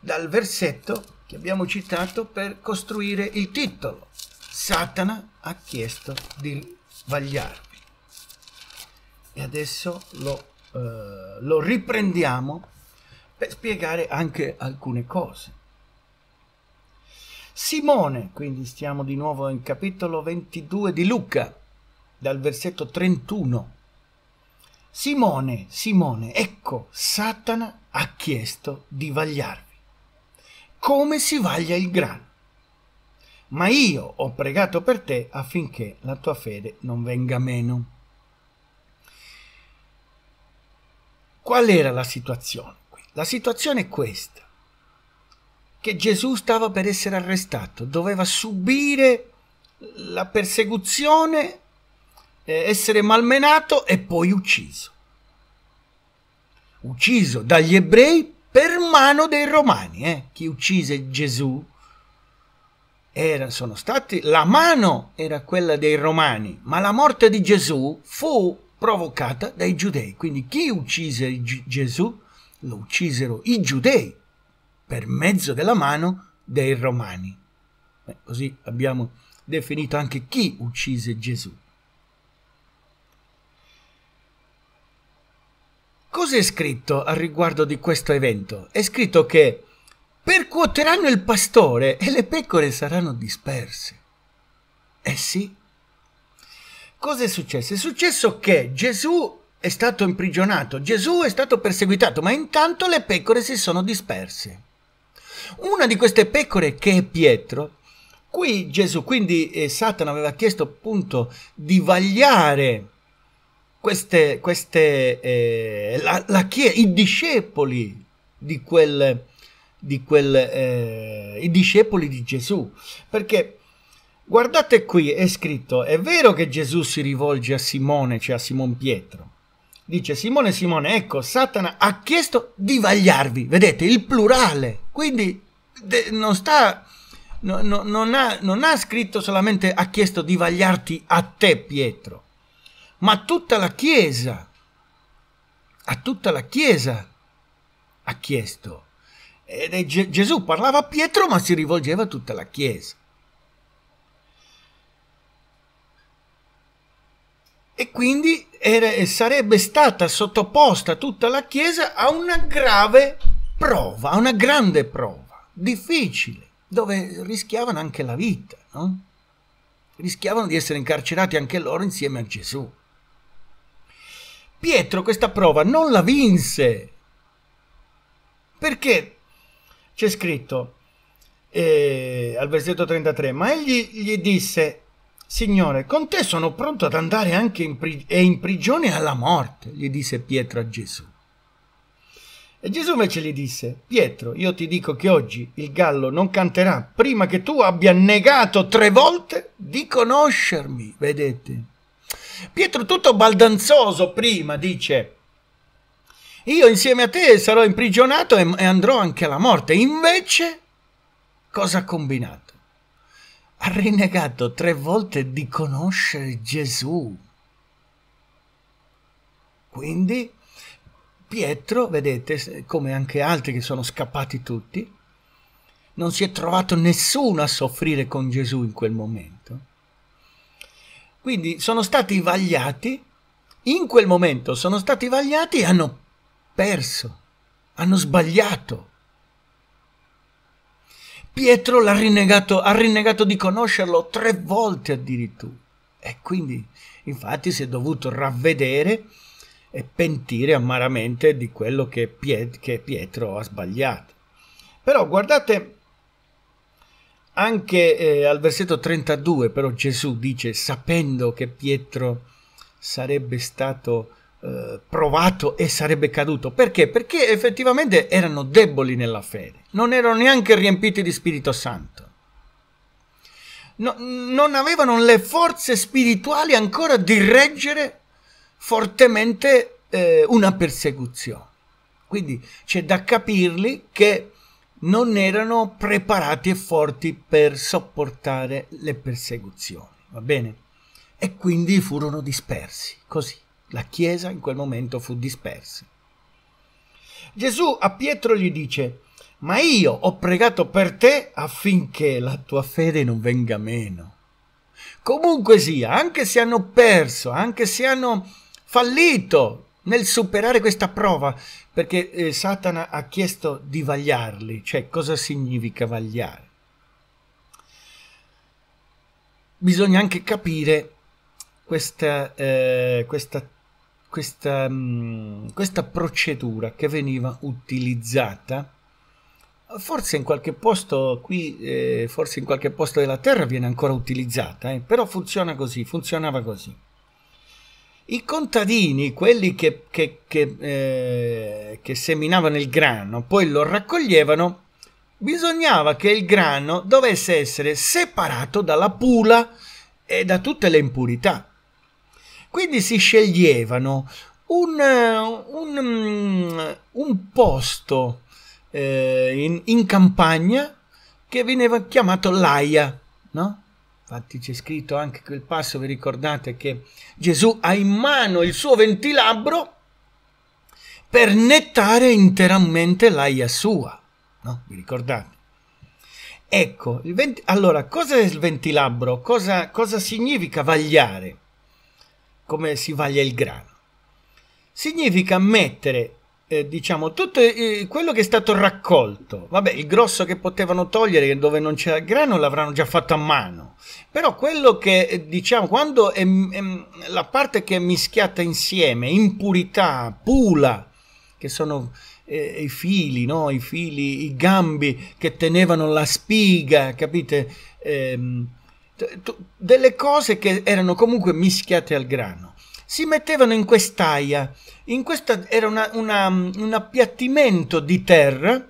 dal versetto che abbiamo citato per costruire il titolo. Satana ha chiesto di vagliarvi. E adesso lo, eh, lo riprendiamo per spiegare anche alcune cose. Simone, quindi stiamo di nuovo in capitolo 22 di Luca, dal versetto 31. Simone, Simone, ecco, Satana ha chiesto di vagliarvi. Come si vaglia il grano? Ma io ho pregato per te affinché la tua fede non venga meno. Qual era la situazione? La situazione è questa, che Gesù stava per essere arrestato, doveva subire la persecuzione, eh, essere malmenato e poi ucciso. Ucciso dagli ebrei per mano dei romani. Eh? Chi uccise Gesù era, sono stati, la mano era quella dei romani, ma la morte di Gesù fu provocata dai giudei. Quindi chi uccise G Gesù lo uccisero i giudei per mezzo della mano dei romani. Beh, così abbiamo definito anche chi uccise Gesù. Cos'è scritto al riguardo di questo evento? È scritto che percuoteranno il pastore e le pecore saranno disperse. Eh sì. Cos'è successo? È successo che Gesù è stato imprigionato, Gesù è stato perseguitato, ma intanto le pecore si sono disperse. Una di queste pecore, che è Pietro, qui Gesù, quindi eh, Satana aveva chiesto appunto di vagliare queste, queste eh, la, la chiesa, i discepoli di quel, di quel eh, i discepoli di Gesù, perché guardate qui è scritto, è vero che Gesù si rivolge a Simone, cioè a Simon Pietro, dice Simone Simone, ecco, Satana ha chiesto di vagliarvi, vedete, il plurale, quindi non sta... No, no, non, ha, non ha scritto solamente ha chiesto di vagliarti a te Pietro, ma tutta la Chiesa, a tutta la Chiesa ha chiesto. Ed è Gesù parlava a Pietro, ma si rivolgeva a tutta la Chiesa. e quindi era, sarebbe stata sottoposta tutta la Chiesa a una grave prova, a una grande prova, difficile, dove rischiavano anche la vita, no? rischiavano di essere incarcerati anche loro insieme a Gesù. Pietro questa prova non la vinse, perché c'è scritto eh, al versetto 33, ma egli gli disse, Signore, con te sono pronto ad andare anche in, pri- e in prigione alla morte, gli disse Pietro a Gesù. E Gesù invece gli disse, Pietro, io ti dico che oggi il gallo non canterà prima che tu abbia negato tre volte di conoscermi, vedete. Pietro tutto baldanzoso prima dice, io insieme a te sarò imprigionato e, andrò anche alla morte. Invece, cosa ha combinato? ha rinnegato tre volte di conoscere Gesù. Quindi Pietro, vedete, come anche altri che sono scappati tutti, non si è trovato nessuno a soffrire con Gesù in quel momento. Quindi sono stati vagliati, in quel momento sono stati vagliati e hanno perso, hanno sbagliato. Pietro l'ha rinnegato, ha rinnegato di conoscerlo tre volte addirittura. E quindi, infatti, si è dovuto ravvedere e pentire amaramente di quello che, Piet, che Pietro ha sbagliato. Però guardate anche eh, al versetto 32, però Gesù dice, sapendo che Pietro sarebbe stato eh, provato e sarebbe caduto. Perché? Perché effettivamente erano deboli nella fede, non erano neanche riempiti di Spirito Santo. No, non avevano le forze spirituali ancora di reggere fortemente eh, una persecuzione. Quindi c'è da capirli che non erano preparati e forti per sopportare le persecuzioni, va bene? E quindi furono dispersi, così. La chiesa in quel momento fu dispersa. Gesù a Pietro gli dice, ma io ho pregato per te affinché la tua fede non venga meno. Comunque sia, anche se hanno perso, anche se hanno fallito nel superare questa prova, perché eh, Satana ha chiesto di vagliarli, cioè cosa significa vagliare? Bisogna anche capire questa, eh, questa questa, mm, questa procedura che veniva utilizzata forse in qualche posto qui, eh, forse in qualche posto della Terra viene ancora utilizzata, eh, però funziona così, funzionava così. I contadini, quelli che, che, che, eh, che seminavano il grano, poi lo raccoglievano, bisognava che il grano dovesse essere separato dalla pula e da tutte le impurità. Quindi si sceglievano un, un, un posto eh, in, in, campagna che veniva chiamato Laia, no? Infatti c'è scritto anche quel passo, vi ricordate che Gesù ha in mano il suo ventilabro per nettare interamente l'aia sua, no? Vi ricordate? Ecco, venti... allora, cosa è il ventilabro? Cosa, cosa significa vagliare? come si vaglia il grano. Significa mettere, eh, diciamo, tutto eh, quello che è stato raccolto. Vabbè, il grosso che potevano togliere dove non c'era il grano l'avranno già fatto a mano. Però quello che, eh, diciamo, quando è, è, la parte che è mischiata insieme, impurità, pula, che sono eh, i fili, no? I fili, i gambi che tenevano la spiga, capite? Ehm, cioè, delle cose che erano comunque mischiate al grano. Si mettevano in quest'aia, in questa era una, una, un appiattimento di terra,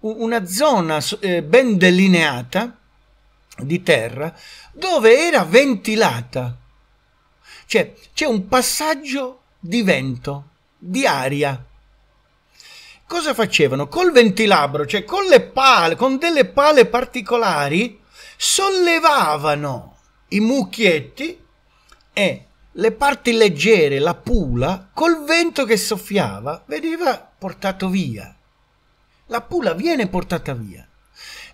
una zona eh, ben delineata di terra, dove era ventilata. Cioè c'è un passaggio di vento, di aria. Cosa facevano? Col ventilabro, cioè con le pale, con delle pale particolari, sollevavano i mucchietti e le parti leggere, la pula, col vento che soffiava, veniva portato via. La pula viene portata via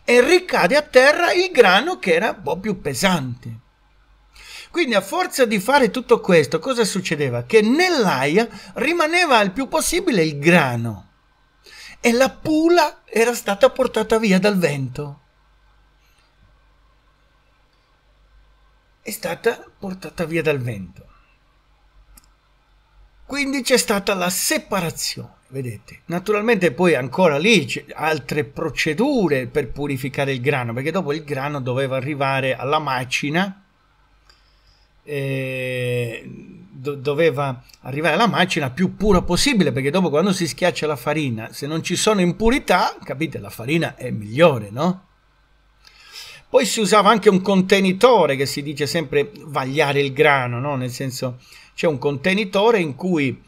e ricade a terra il grano che era un po' più pesante. Quindi a forza di fare tutto questo, cosa succedeva? Che nell'aia rimaneva il più possibile il grano e la pula era stata portata via dal vento. è stata portata via dal vento. Quindi c'è stata la separazione, vedete. Naturalmente poi ancora lì altre procedure per purificare il grano, perché dopo il grano doveva arrivare alla macina, eh, do doveva arrivare alla macina più pura possibile, perché dopo quando si schiaccia la farina, se non ci sono impurità, capite, la farina è migliore, no? Poi si usava anche un contenitore che si dice sempre vagliare il grano, no? nel senso c'è un contenitore in cui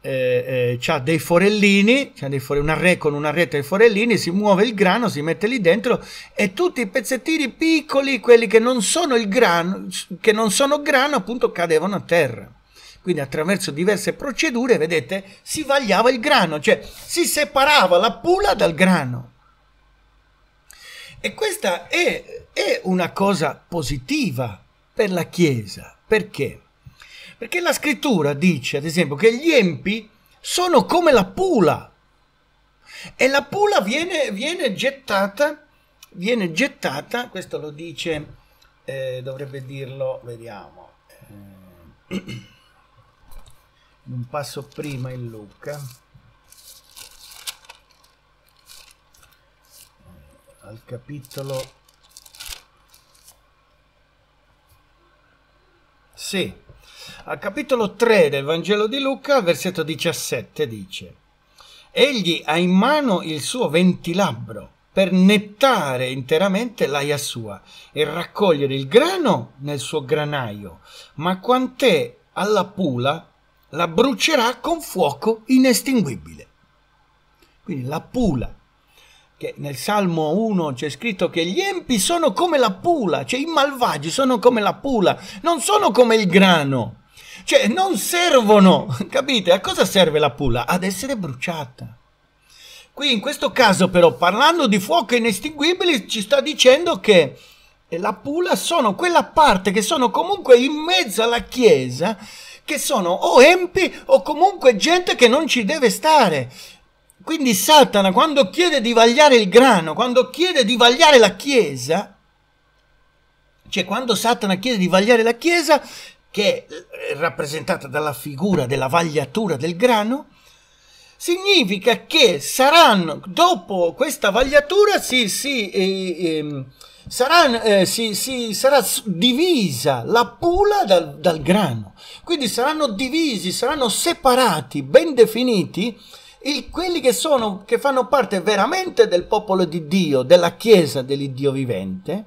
eh, eh, c'ha dei forellini, c'ha dei fore- una re- con una rete di forellini, si muove il grano, si mette lì dentro e tutti i pezzettini piccoli, quelli che non sono il grano, che non sono grano, appunto cadevano a terra. Quindi attraverso diverse procedure, vedete, si vagliava il grano, cioè si separava la pula dal grano. E questa è è una cosa positiva per la Chiesa. Perché? Perché la scrittura dice, ad esempio, che gli empi sono come la pula. E la pula viene, viene gettata, viene gettata, questo lo dice, eh, dovrebbe dirlo, vediamo, eh, un passo prima in Luca. Al capitolo Sì. Al capitolo 3 del Vangelo di Luca, versetto 17, dice Egli ha in mano il suo ventilabro per nettare interamente l'aia sua e raccogliere il grano nel suo granaio, ma quant'è alla pula la brucerà con fuoco inestinguibile. Quindi la pula che nel Salmo 1 c'è scritto che gli empi sono come la pula, cioè i malvagi sono come la pula, non sono come il grano. Cioè non servono, capite? A cosa serve la pula? Ad essere bruciata. Qui in questo caso però, parlando di fuoco inestinguibile, ci sta dicendo che la pula sono quella parte che sono comunque in mezzo alla chiesa, che sono o empi o comunque gente che non ci deve stare. Quindi Satana quando chiede di vagliare il grano, quando chiede di vagliare la Chiesa, cioè quando Satana chiede di vagliare la Chiesa, che è rappresentata dalla figura della vagliatura del grano, significa che saranno, dopo questa vagliatura, si, si, eh, eh, sarà, eh, si, si sarà divisa la pula dal, dal grano. Quindi saranno divisi, saranno separati, ben definiti i, quelli che, sono, che fanno parte veramente del popolo di Dio, della Chiesa dell'Iddio vivente,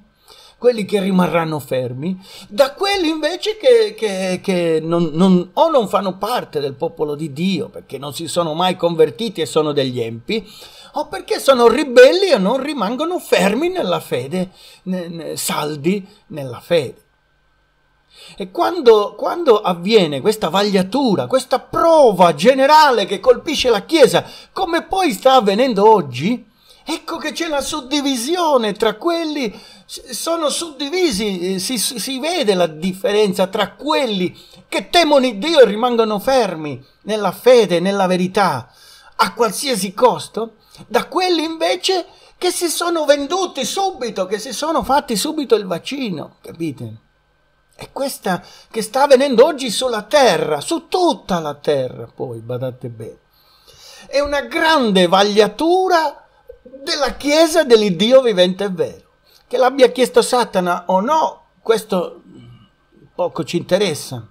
quelli che rimarranno fermi, da quelli invece che, che, che non, non, o non fanno parte del popolo di Dio perché non si sono mai convertiti e sono degli empi, o perché sono ribelli e non rimangono fermi nella fede, saldi nella fede. E quando, quando avviene questa vagliatura, questa prova generale che colpisce la Chiesa, come poi sta avvenendo oggi, ecco che c'è la suddivisione tra quelli, sono suddivisi, eh, si, si vede la differenza tra quelli che temono Dio e rimangono fermi nella fede, nella verità, a qualsiasi costo, da quelli invece che si sono venduti subito, che si sono fatti subito il vaccino, capite? È questa che sta avvenendo oggi sulla terra, su tutta la terra, poi badate bene. È una grande vagliatura della Chiesa dell'Iddio vivente e vero. Che l'abbia chiesto Satana o no, questo poco ci interessa.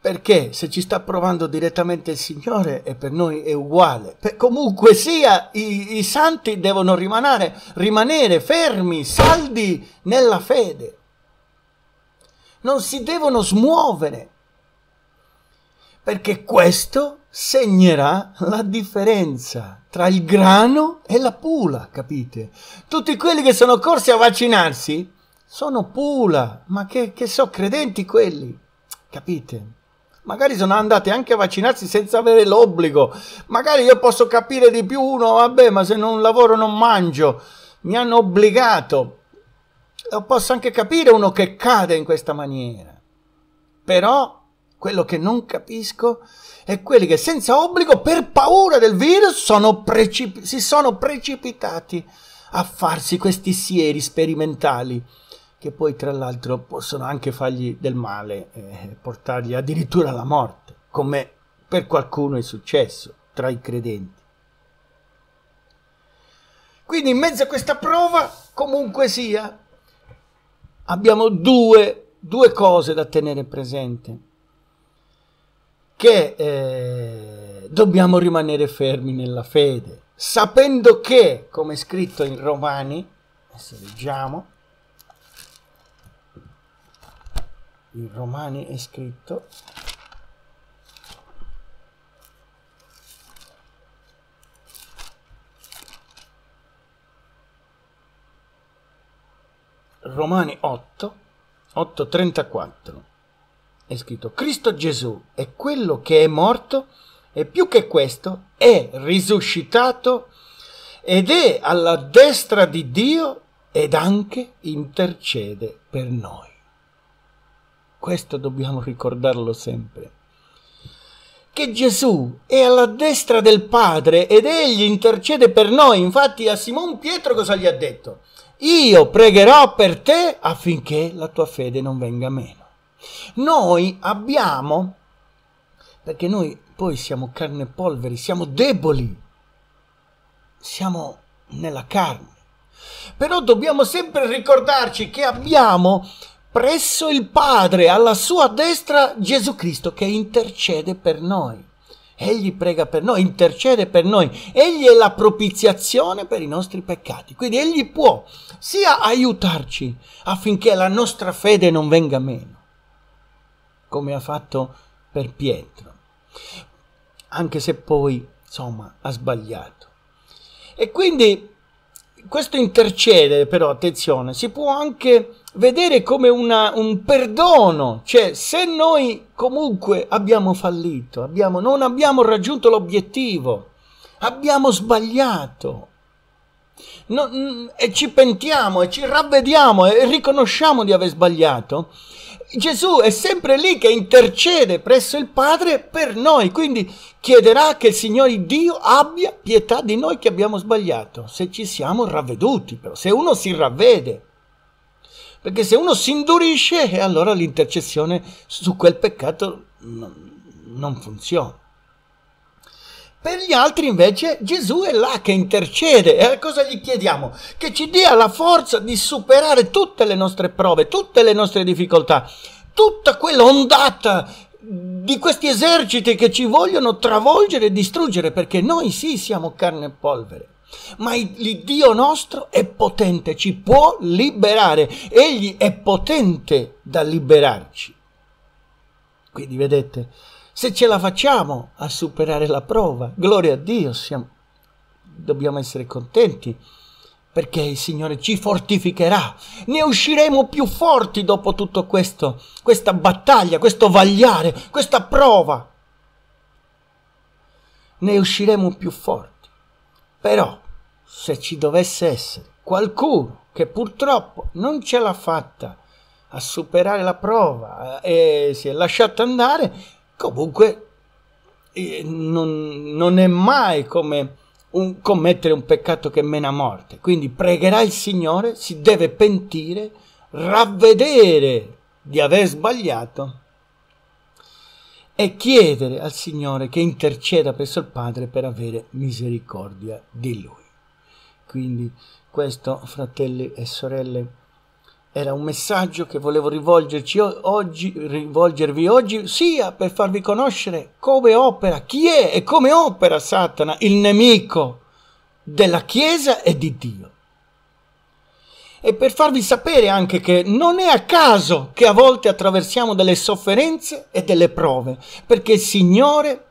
Perché se ci sta provando direttamente il Signore e per noi è uguale. Per comunque sia, i, i santi devono rimanere, rimanere fermi, saldi nella fede non si devono smuovere, perché questo segnerà la differenza tra il grano e la pula, capite? Tutti quelli che sono corsi a vaccinarsi sono pula, ma che, che so, credenti quelli, capite? magari sono andati anche a vaccinarsi senza avere l'obbligo, magari io posso capire di più uno, vabbè, ma se non lavoro non mangio, mi hanno obbligato. Lo eh, posso anche capire uno che cade in questa maniera. Però quello che non capisco è quelli che senza obbligo, per paura del virus, sono si sono precipitati a farsi questi sieri sperimentali che poi tra l'altro possono anche fargli del male eh, portargli addirittura alla morte, come per qualcuno è successo tra i credenti. Quindi in mezzo a questa prova, comunque sia, abbiamo due, due cose da tenere presente, che eh, dobbiamo rimanere fermi nella fede, sapendo che, come scritto in Romani, adesso leggiamo, in Romani è scritto, Romani 8, 8:34. È scritto, Cristo Gesù è quello che è morto e più che questo è risuscitato ed è alla destra di Dio ed anche intercede per noi. Questo dobbiamo ricordarlo sempre. Che Gesù è alla destra del Padre ed egli intercede per noi. Infatti a Simon Pietro cosa gli ha detto? io pregherò per te affinché la tua fede non venga meno. Noi abbiamo, perché noi poi siamo carne e polvere, siamo deboli, siamo nella carne, però dobbiamo sempre ricordarci che abbiamo presso il Padre, alla sua destra, Gesù Cristo che intercede per noi. Egli prega per noi, intercede per noi, Egli è la propiziazione per i nostri peccati. Quindi Egli può sia aiutarci affinché la nostra fede non venga meno, come ha fatto per Pietro, anche se poi, insomma, ha sbagliato. E quindi questo intercedere, però, attenzione, si può anche vedere come una, un perdono, cioè se noi comunque abbiamo fallito, abbiamo, non abbiamo raggiunto l'obiettivo, abbiamo sbagliato, non, mm, e ci pentiamo e ci ravvediamo e riconosciamo di aver sbagliato, Gesù è sempre lì che intercede presso il Padre per noi, quindi chiederà che il Signore Dio abbia pietà di noi che abbiamo sbagliato, se ci siamo ravveduti, però, se uno si ravvede. Perché se uno si indurisce, allora l'intercessione su quel peccato non funziona. Per gli altri invece Gesù è là che intercede e cosa gli chiediamo? Che ci dia la forza di superare tutte le nostre prove, tutte le nostre difficoltà, tutta quell'ondata di questi eserciti che ci vogliono travolgere e distruggere perché noi sì siamo carne e polvere. Ma il Dio nostro è potente, ci può liberare, egli è potente da liberarci. Quindi vedete, se ce la facciamo a superare la prova, gloria a Dio, siamo, dobbiamo essere contenti perché il Signore ci fortificherà, ne usciremo più forti dopo tutto questo, questa battaglia, questo vagliare, questa prova. Ne usciremo più forti. Però se ci dovesse essere qualcuno che purtroppo non ce l'ha fatta a superare la prova eh, e si è lasciato andare, Comunque eh, non, non, è mai come un, commettere un peccato che mena morte. Quindi pregherà il Signore, si deve pentire, ravvedere di aver sbagliato e chiedere al Signore che interceda presso il Padre per avere misericordia di Lui. Quindi questo, fratelli e sorelle, era un messaggio che volevo rivolgerci oggi, rivolgervi oggi, sia per farvi conoscere come opera, chi è e come opera Satana, il nemico della Chiesa e di Dio. E per farvi sapere anche che non è a caso che a volte attraversiamo delle sofferenze e delle prove, perché il Signore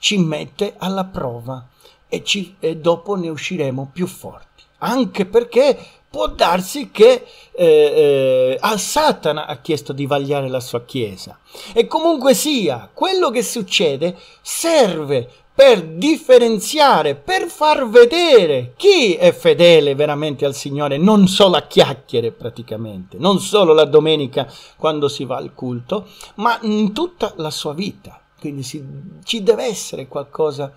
ci mette alla prova e, ci, e dopo ne usciremo più forti. Anche perché può darsi che eh, eh, a Satana ha chiesto di vagliare la sua Chiesa. E comunque sia, quello che succede serve per differenziare, per far vedere chi è fedele veramente al Signore, non solo a chiacchiere praticamente, non solo la domenica quando si va al culto, ma in tutta la sua vita. Quindi si, ci deve essere qualcosa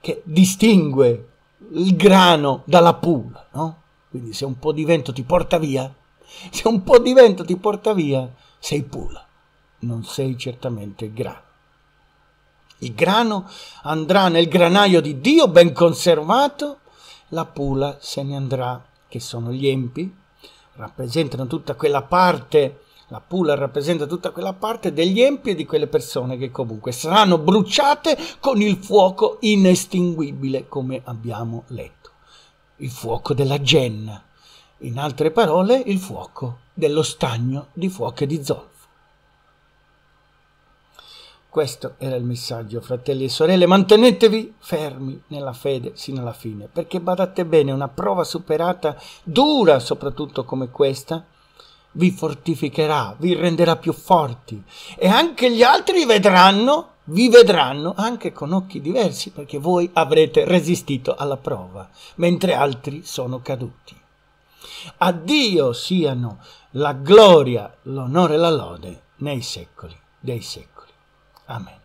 che distingue il grano dalla pula, no? Quindi se un po' di vento ti porta via, se un po' di vento ti porta via, sei pula, non sei certamente grano. Il grano andrà nel granaio di Dio ben conservato, la pula se ne andrà, che sono gli empi, rappresentano tutta quella parte, la pula rappresenta tutta quella parte degli empi e di quelle persone che comunque saranno bruciate con il fuoco inestinguibile, come abbiamo letto il fuoco della genna, in altre parole il fuoco dello stagno di fuoco di zolfo. Questo era il messaggio, fratelli e sorelle, mantenetevi fermi nella fede sino alla fine, perché badate bene, una prova superata, dura soprattutto come questa, vi fortificherà, vi renderà più forti e anche gli altri vedranno vi vedranno anche con occhi diversi perché voi avrete resistito alla prova, mentre altri sono caduti. A Dio siano la gloria, l'onore e la lode nei secoli dei secoli. Amen.